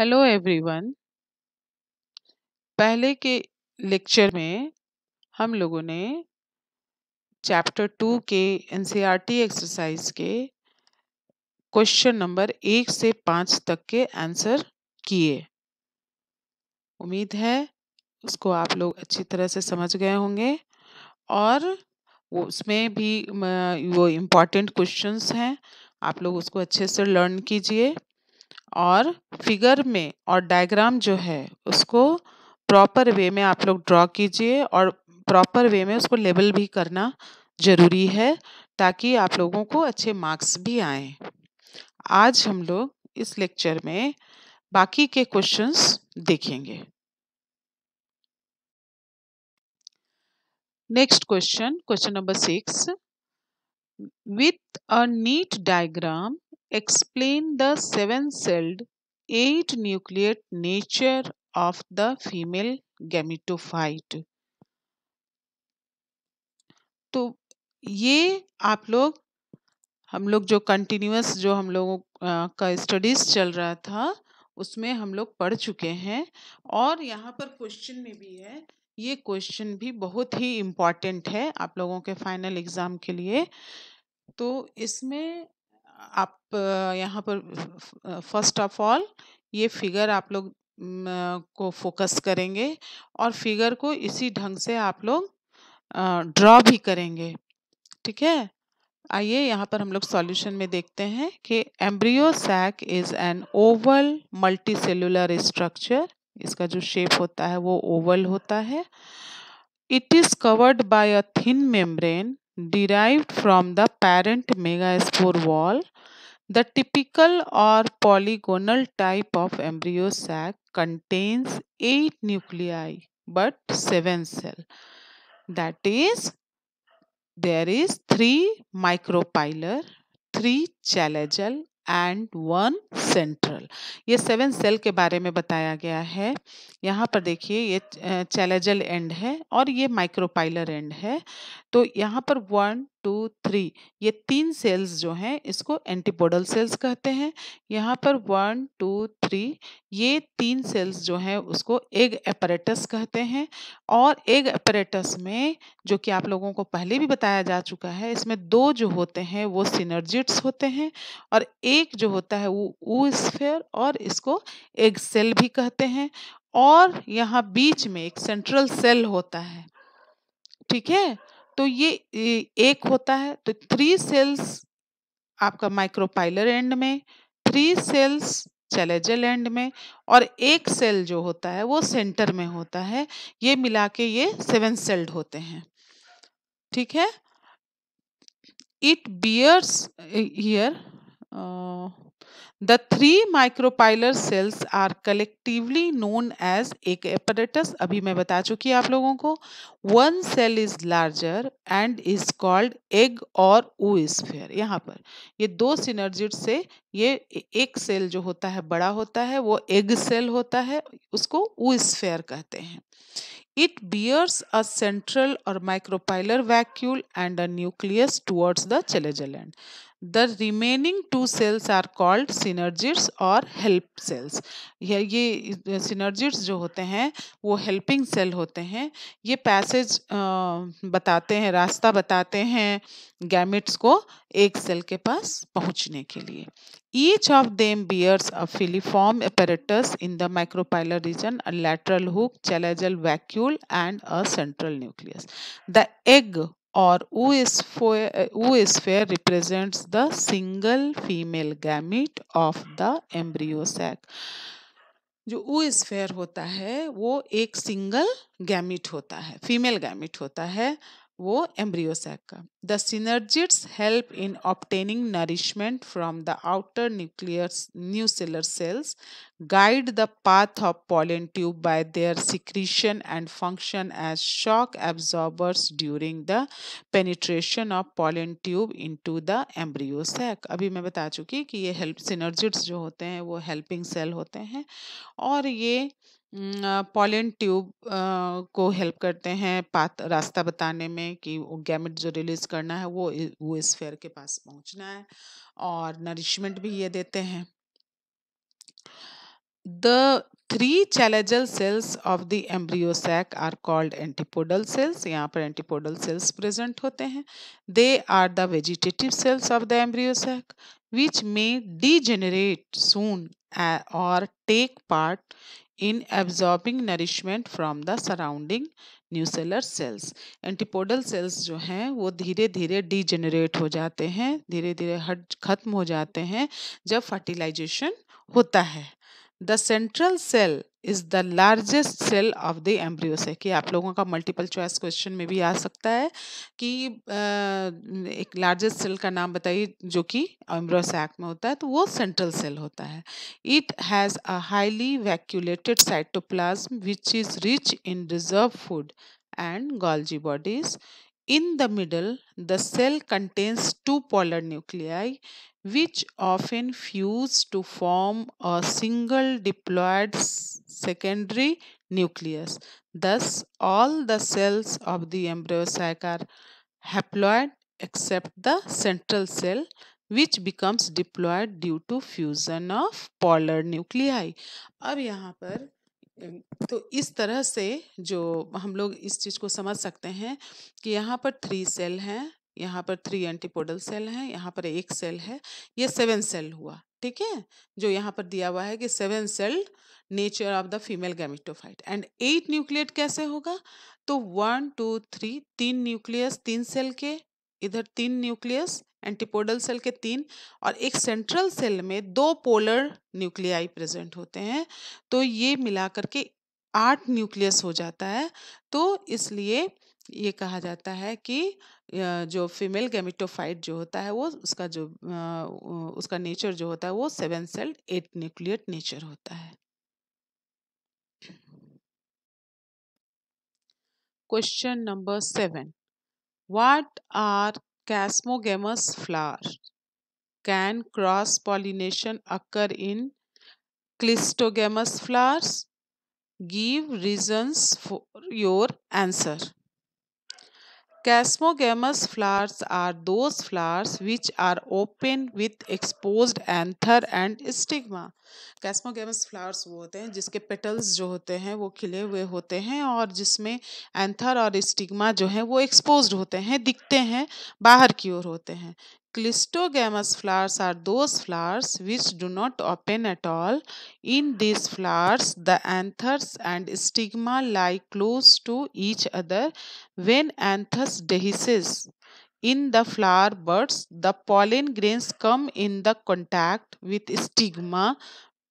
Hello everyone पहले के lecture में हम लोगों ने चैप्टर टू के एनसीईआरटी एक्सरसाइज e के क्वेश्चन नंबर एक से पाँच तक के आंसर किए उम्मीद है उसको आप लोग अच्छी तरह से समझ गए होंगे और वो उसमें भी वो इम्पॉर्टेंट क्वेश्चंस हैं आप लोग उसको अच्छे से लर्न कीजिए और फिगर में और डायग्राम जो है उसको प्रॉपर वे में आप लोग ड्रॉ कीजिए और प्रॉपर वे में उसको लेबल भी करना ज़रूरी है ताकि आप लोगों को अच्छे मार्क्स भी आए आज हम लोग इस लेक्चर में बाकी के क्वेश्चंस देखेंगे next question question number six with a neat diagram explain the seven celled eight nucleate nature of the female gametophyte तो ये आप लोग हम लोग जो कंटिन्यूस जो हम लोगों का स्टडीज चल रहा था उसमें हम लोग पढ़ चुके हैं और यहाँ पर क्वेश्चन में भी है ये क्वेश्चन भी बहुत ही इम्पॉर्टेंट है आप लोगों के फाइनल एग्ज़ाम के लिए तो इसमें आप यहाँ पर फर्स्ट ऑफ ऑल ये फिगर आप लोग को फोकस करेंगे और फिगर को इसी ढंग से आप लोग ड्रॉ भी करेंगे ठीक है आइए यहाँ पर हम लोग सॉल्यूशन में देखते हैं कि embryo sac is an oval multi cellular structure इसका जो शेप होता है वो ओवल होता है it is covered by a thin membrane derived from the parent megaspore wall. The typical or polygonal type of embryo sac contains 8 nuclei but 7 cell. That is, there is 3 micropylar, 3 chalagel and one central ये seven cell के बारे में बताया गया है यहाँ पर देखिए ये चैलेजल एंड है और ये माइक्रोपाइलर एंड है तो यहाँ पर वन टू थ्री ये तीन सेल्स जो हैं इसको एंटीपोडल सेल्स कहते हैं यहाँ पर वन टू थ्री ये तीन सेल्स जो हैं उसको एग एपरेटस कहते हैं और एग एपरेटस में जो कि आप लोगों को पहले भी बताया जा चुका है इसमें दो जो होते हैं वो सिनर्जिट्स होते हैं और एक जो होता है वो ऊ स्फेयर और इसको एग सेल भी कहते हैं और यहाँ बीच में एक सेंट्रल सेल होता है ठीक है तो ये एक होता है तो थ्री सेल्स आपका माइक्रोपाइलर एंड में थ्री सेल्स चैलेजल एंड में और एक सेल जो होता है वो सेंटर में होता है ये मिला के ये सेवन सेल्ड होते हैं ठीक है it bears here The three micropylar cells are collectively known as एक apparatus अभी मैं बता चुकी आप लोगों को One cell is larger and is called egg or oosphere यहाँ पर ये दो सिनर्जिट से ये एक सेल जो होता है बड़ा होता है वो एग सेल होता है उसको oosphere कहते हैं It bears a central or micropylar vacuole and a nucleus towards the chelagellant. The remaining two cells are called synergids और हेल्प सेल्स ये सिनर्जिट्स जो होते हैं वो हेल्पिंग सेल होते हैं ये पैसेज बताते हैं रास्ता बताते हैं गैमिट्स को एक सेल के पास पहुंचने के लिए each of them bears a filiform apparatus in the micropylar region a lateral hook chalazal vacuole and a central nucleus the egg और oosphere represent the single female gamete of the embryo sac जो ओ sphere होता है वो एक single gamete होता है female gamete होता है वो एम्ब्रियो सैक का the synergids help in obtaining nourishment from the outer nuclear nucellar cells guide the path of pollen tube by their secretion and function as shock absorbers during the penetration of pollen tube into the embryo sac अभी मैं बता चुकी कि ये help synergists जो होते हैं वो हेल्पिंग सेल होते हैं और ये पॉलिन ट्यूब को हेल्प करते हैं पाथ रास्ता बताने में कि गैमेट जो रिलीज करना है वो वो फेयर के पास पहुंचना है और नरिशमेंट भी ये देते हैं the three chalazal cells of the embryo sac are called antipodal cells यहाँ पर एंटीपोडल सेल्स प्रेजेंट होते हैं they are the vegetative cells of the embryo sac which may degenerate soon और take part in absorbing nourishment from the surrounding nucellar cells antipodal cells जो हैं वो धीरे धीरे डीजेनरेट हो जाते हैं धीरे धीरे हट खत्म हो जाते हैं जब फर्टिलाइजेशन होता है the central cell is the largest cell of the embryo sac कि आप लोगों का मल्टीपल चॉइस क्वेश्चन में भी आ सकता है कि एक लार्जेस्ट सेल का नाम बताइए जो कि एम्ब्रियो सैक में होता है तो वो सेंट्रल सेल होता है it has a highly vacuolated cytoplasm which is rich in reserve food and Golgi bodies In the middle, the cell contains two polar nuclei which often fuse to form a single diploid secondary nucleus. Thus, all the cells of the embryo sac are haploid except the central cell which becomes diploid due to fusion of polar nuclei. Now, here. तो इस तरह से जो हम लोग इस चीज़ को समझ सकते हैं कि यहाँ पर थ्री सेल हैं यहाँ पर थ्री एंटीपोडल सेल हैं यहाँ पर एक सेल है ये सेवन सेल हुआ ठीक है जो यहाँ पर दिया हुआ है कि seven cell nature of the female gametophyte and eight nucleate कैसे होगा तो वन टू थ्री तीन न्यूक्लियस तीन सेल के इधर तीन न्यूक्लियस एंटीपोडल सेल के तीन और एक सेंट्रल सेल में दो पोलर न्यूक्लियाई प्रेजेंट होते हैं तो ये मिला के आठ न्यूक्लियस हो जाता है तो इसलिए ये कहा जाता है कि जो फीमेल गैमिटोफाइट जो होता है वो उसका जो उसका नेचर जो होता है वो seven cell eight nucleate nature होता है question number seven what are Casmogamous flower. Can cross pollination occur in clistogamous flowers? Give reasons for your answer. Casmogamous flowers are those flowers which are open with exposed anther and stigma. Casmogamous flowers वो होते हैं जिसके petals जो होते हैं वो खिले हुए होते हैं और जिसमें anther और stigma जो है वो exposed होते हैं दिखते हैं बाहर की ओर होते हैं Clistogamous flowers are those flowers which do not open at all. In these flowers, the anthers and stigma lie close to each other. When anthus dehisces in the flower buds, the pollen grains come in the contact with stigma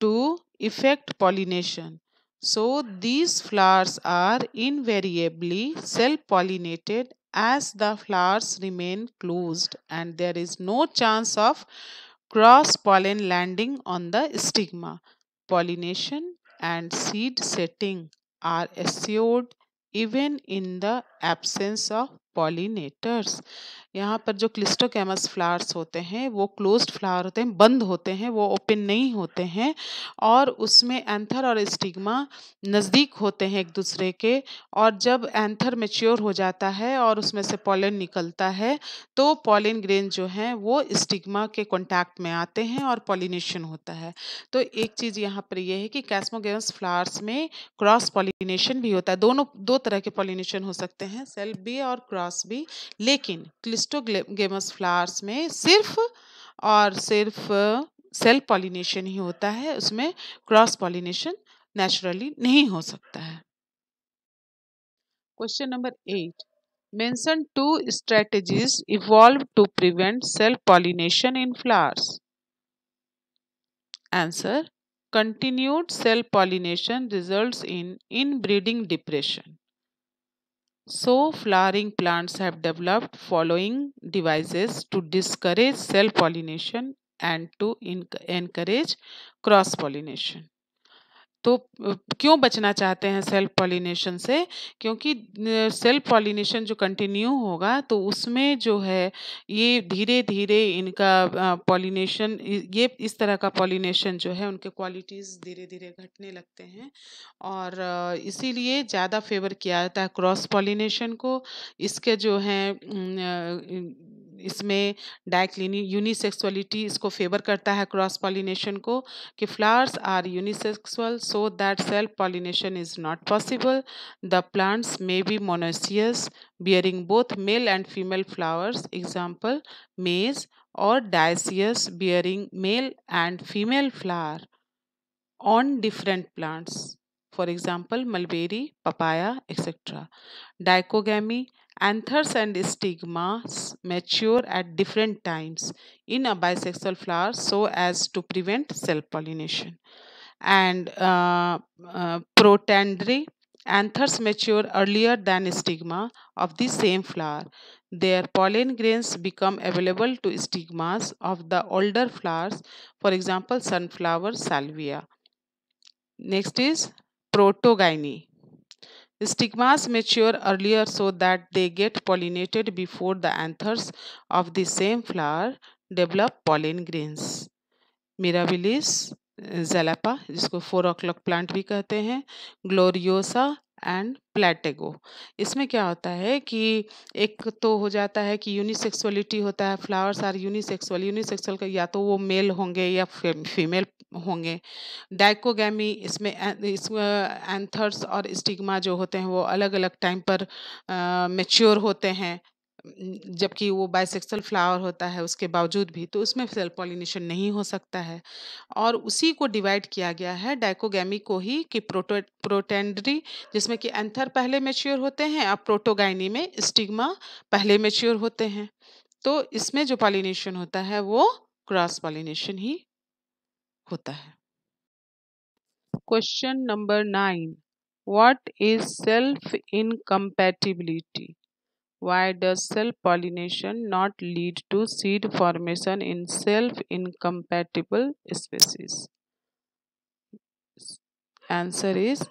to effect pollination. So, these flowers are invariably self pollinated as the flowers remain closed and there is no chance of cross pollen landing on the stigma. Pollination and seed setting are assured even in the absence of pollinators यहाँ पर जो क्लिस्टोकेमस flowers होते हैं वो closed flower होते हैं बंद होते हैं वो ओपन नहीं होते हैं और उसमें एंथर और स्टिग्मा नज़दीक होते हैं एक दूसरे के और जब एंथर मेच्योर हो जाता है और उसमें से पॉलिन निकलता है तो पॉलिन ग्रेन जो हैं वो स्टिग्मा के कॉन्टैक्ट में आते हैं और पॉलिनेशन होता है तो एक चीज़ यहाँ पर यह है कि कैस्मोगेमस फ्लावर्स में क्रॉस पॉलिनेशन भी होता है दोनों दो तरह के पॉलिनेशन हो सकते हैं हैं सेल बी और क्रॉस बी लेकिन क्लिस्टोगेमस फ्लावर्स में सिर्फ और सिर्फ सेल्फ पॉलिनेशन ही होता है उसमें क्रॉस पॉलिनेशन नेचुरली नहीं हो सकता है question number eight mention two strategies evolve to prevent self pollination in flowers answer continued self pollination results in inbreeding depression So, flowering plants have developed following devices to discourage self pollination and to encourage cross pollination. तो क्यों बचना चाहते हैं self pollination से क्योंकि self pollination जो continue होगा तो उसमें जो है ये धीरे धीरे इनका पॉलिनेशन ये इस तरह का पॉलिनेशन जो है उनके क्वालिटीज़ धीरे धीरे घटने लगते हैं और इसीलिए ज़्यादा फेवर किया जाता है क्रॉस पॉलिनेशन को इसके जो हैं इसमें डाइक्लिनी यूनिसेक्सुअलिटी इसको फेवर करता है क्रॉस पॉलिनेशन को कि flowers are unisexual so that self pollination is not possible the plants may be monoecious bearing both male and female flowers example maize और dioecious bearing male and female flower on different plants for example mulberry, papaya, etc. Dichogamy, anthers and stigmas mature at different times in a bisexual flower so as to prevent self-pollination. And uh, uh, protandry, anthers mature earlier than stigma of the same flower. Their pollen grains become available to stigmas of the older flowers, for example sunflower salvia. Next is Protogyny. Stigmas mature earlier so that they get pollinated before the anthers of the same flower develop pollen grains. Mirabilis jalapa जिसको four ओ clock plant भी कहते हैं gloriosa and प्लेटेगो इसमें क्या होता है कि एक तो हो जाता है कि यूनिसेक्सुअलिटी होता है फ्लावर्स आर यूनिसेक्सुअल यूनिसेक्सुअल का या तो वो मेल होंगे या फीमेल होंगे डाइकोगैमी इसमें इसमें एंथर्स और स्टिग्मा जो होते हैं वो अलग अलग टाइम पर मेच्योर होते हैं जबकि वो बाइसेक्सल फ्लावर होता है उसके बावजूद भी तो उसमें सेल्फ पॉलिनेशन नहीं हो सकता है और उसी को डिवाइड किया गया है डाइकोगैमी को ही कि प्रोटो प्रोटेंड्री जिसमें कि एंथर पहले मेच्योर होते हैं और प्रोटोगाइनी में स्टिग्मा पहले मेच्योर होते हैं तो इसमें जो पॉलिनेशन होता है वो क्रॉस पॉलिनेशन ही होता है question number nine what is self incompatibility Why does self pollination not lead to seed formation in self incompatible species? Answer is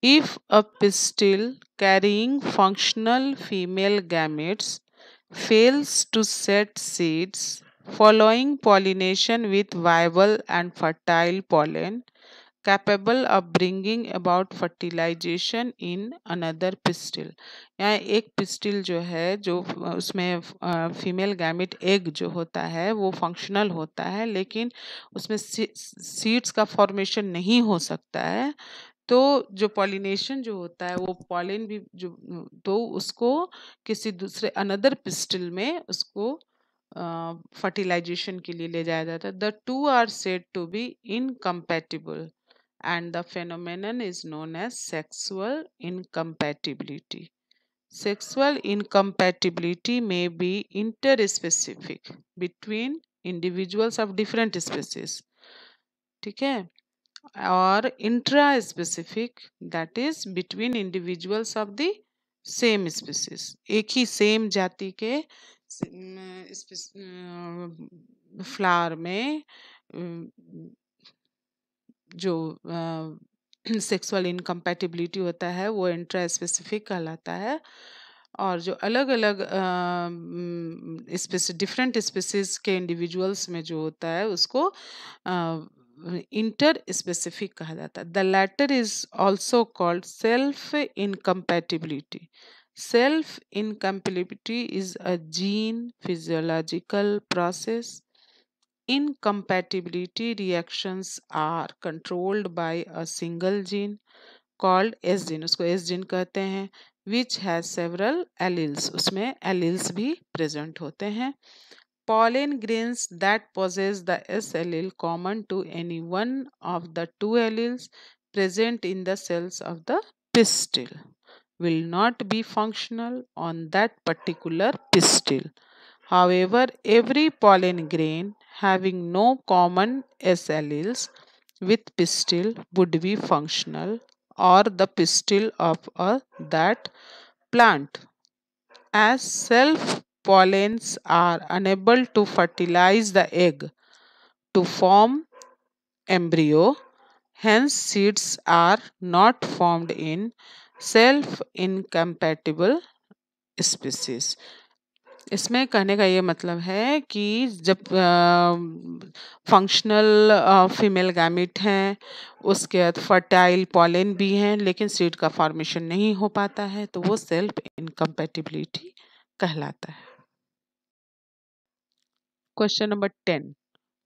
if a pistil carrying functional female gametes fails to set seeds following pollination with viable and fertile pollen, capable of bringing about fertilisation in another pistil या एक pistil जो है जो उसमें female gamete egg जो होता है वो फंक्शनल होता है लेकिन उसमें सीड्स का फॉर्मेशन नहीं हो सकता है तो जो पॉलिनेशन जो होता है वो पॉलिन भी जो तो उसको किसी दूसरे अनदर पिस्टिल में उसको फर्टिलाइजेशन के लिए ले जाया जाता है the two are said to be incompatible and the phenomenon is known as sexual incompatibility. Sexual incompatibility may be interspecific between individuals of different species. ठीक है intraspecific, that is between individuals of the same species. The same species एक ही same जाति के uh, uh, में uh, जो sexual incompatibility होता है वो इंट्रा स्पेसिफिक कहलाता है और जो अलग अलग स्पेसी डिफरेंट स्पेसिस के इंडिविजुअल्स में जो होता है उसको इंटर स्पेसिफिक कहा जाता है the latter is also called self incompatibility self incompatibility is a gene physiological process incompatibility reactions are controlled by a single gene called S gene. उसको S gene कहते हैं which has several alleles. उसमें alleles भी present होते हैं pollen grains that possess the S allele common to any one of the two alleles present in the cells of the pistil will not be functional on that particular pistil. However, every pollen grain having no common S alleles with pistil would be functional or the pistil of a, that plant. As self pollens are unable to fertilize the egg to form embryo, hence seeds are not formed in self incompatible species. इसमें कहने का ये मतलब है कि जब functional female gamete हैं उसके बाद फर्टाइल पॉलिन भी हैं लेकिन सीड का फॉर्मेशन नहीं हो पाता है तो वो सेल्फ इनकम्पेटिबिलिटी कहलाता है question number ten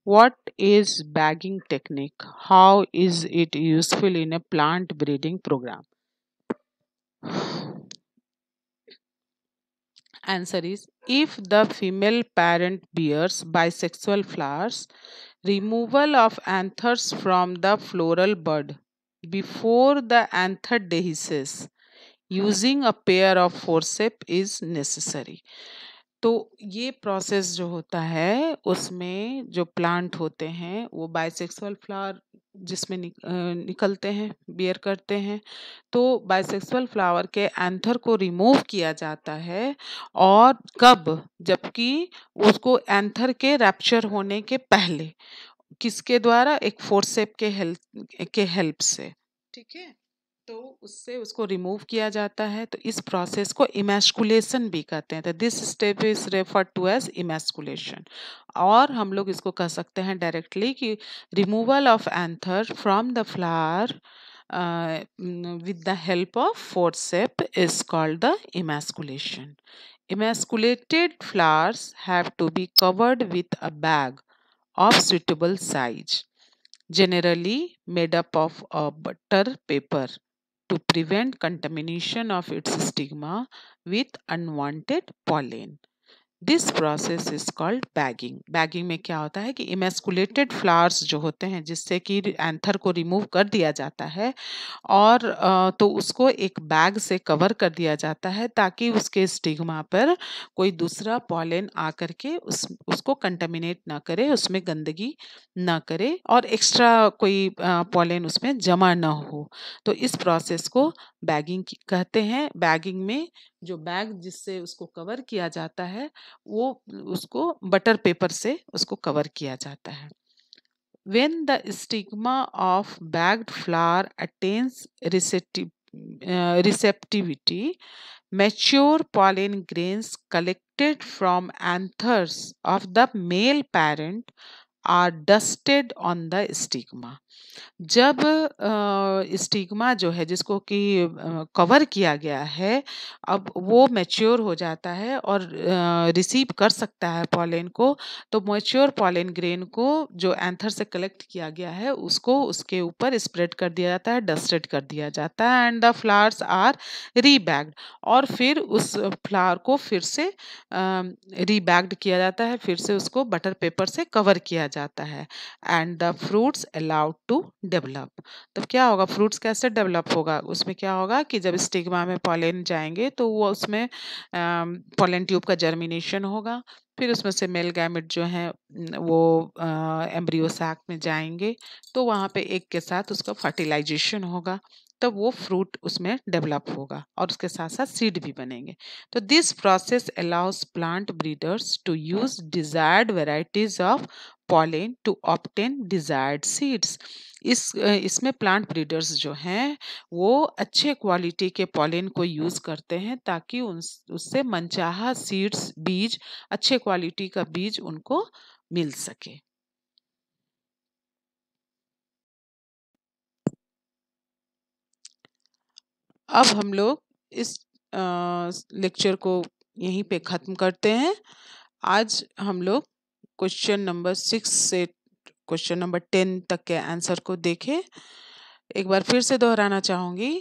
what is bagging technique how is it useful in a plant breeding programme Answer is if the female parent bears bisexual flowers, removal of anthers from the floral bud before the anther dehisces using a pair of forceps is necessary. तो ये process जो होता है उसमें जो plant होते हैं वो बाइसेक्सुअल फ्लावर जिसमें निक, निकलते हैं बियर करते हैं तो बाइसेक्सुअल फ्लावर के एंथर को रिमूव किया जाता है और कब जबकि उसको एंथर के रैप्चर होने के पहले किसके द्वारा एक फोरसेप के हेल्प के हेल्प से ठीक है तो उससे उसको रिमूव किया जाता है तो इस प्रोसेस को इमेस्कुलेशन भी कहते हैं तो this step is refer to as emasculation और हम लोग इसको कह सकते हैं डायरेक्टली कि removal of anther from the flower with the help of forceps is called the emasculation emasculated flowers have to be covered with a bag of suitable size generally made up of a butter paper to prevent contamination of its stigma with unwanted pollen. This process is called bagging bagging में क्या होता है कि emasculated flowers जो होते हैं जिससे कि एंथर को रिमूव कर दिया जाता है और तो उसको एक बैग से कवर कर दिया जाता है ताकि उसके स्टिग्मा पर कोई दूसरा पॉलिन आ करके उस उसको कंटेमिनेट ना करे उसमें गंदगी ना करे और एक्स्ट्रा कोई पॉलिन उसमें जमा ना हो तो इस प्रोसेस को बैगिंग कहते हैं बैगिंग में जो बैग जिससे उसको कवर किया जाता है वो उसको बटर पेपर से उसको कवर किया जाता है when the stigma of bagged flower attains receptivity mature pollen grains collected from anthers of the male parent are dusted on the stigma जब स्टिग्मा जो है जिसको कि कवर किया गया है अब वो मैच्योर हो जाता है और रिसीव कर सकता है पॉलेन को तो मैच्योर पॉलेन ग्रेन को जो एंथर से कलेक्ट किया गया है उसको उसके ऊपर स्प्रेड कर दिया जाता है डस्टेड कर दिया जाता है and the flowers are rebagged और फिर उस फ्लावर को फिर से रीबैग्ड किया जाता है फिर से उसको बटर पेपर से कवर किया जाता है and the fruits allowed to develop तब क्या होगा फ्रूट्स कैसे डेवलप होगा उसमें क्या होगा कि जब स्टिग्मा में पॉलन जाएंगे तो वो उसमें पॉलिन ट्यूब का जर्मिनेशन होगा फिर उसमें से मेल गैमिट जो हैं वो एम्ब्रियो सैक में जाएंगे तो वहाँ पे एक के साथ उसका फर्टिलाइजेशन होगा तब वो फ्रूट उसमें डेवलप होगा और उसके साथ साथ सीड भी बनेंगे तो this process allows plant breeders to use desired varieties of pollen to obtain desired seeds इस इसमें प्लांट ब्रीडर्स जो हैं वो अच्छे क्वालिटी के पॉलिन को यूज़ करते हैं ताकि उन उससे मनचाहा सीड्स बीज अच्छे क्वालिटी का बीज उनको मिल सके अब हम लोग इस लेक्चर को यहीं पे ख़त्म करते हैं आज हम लोग क्वेश्चन नंबर सिक्स से क्वेश्चन नंबर टेन तक के आंसर को देखें एक बार फिर से दोहराना चाहूँगी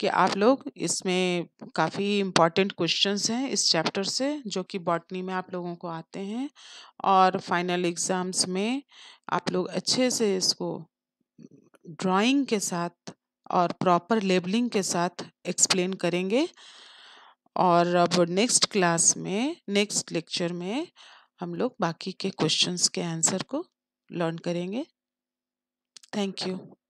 कि आप लोग इसमें काफ़ी इम्पॉर्टेंट क्वेश्चंस हैं इस चैप्टर से जो कि बॉटनी में आप लोगों को आते हैं और फाइनल एग्ज़ाम्स में आप लोग अच्छे से इसको ड्राइंग के साथ और प्रॉपर लेबलिंग के साथ एक्सप्लेन करेंगे और अब नेक्स्ट क्लास में नेक्स्ट लेक्चर में हम लोग बाकी के क्वेश्चंस के आंसर को लर्न करेंगे थैंक यू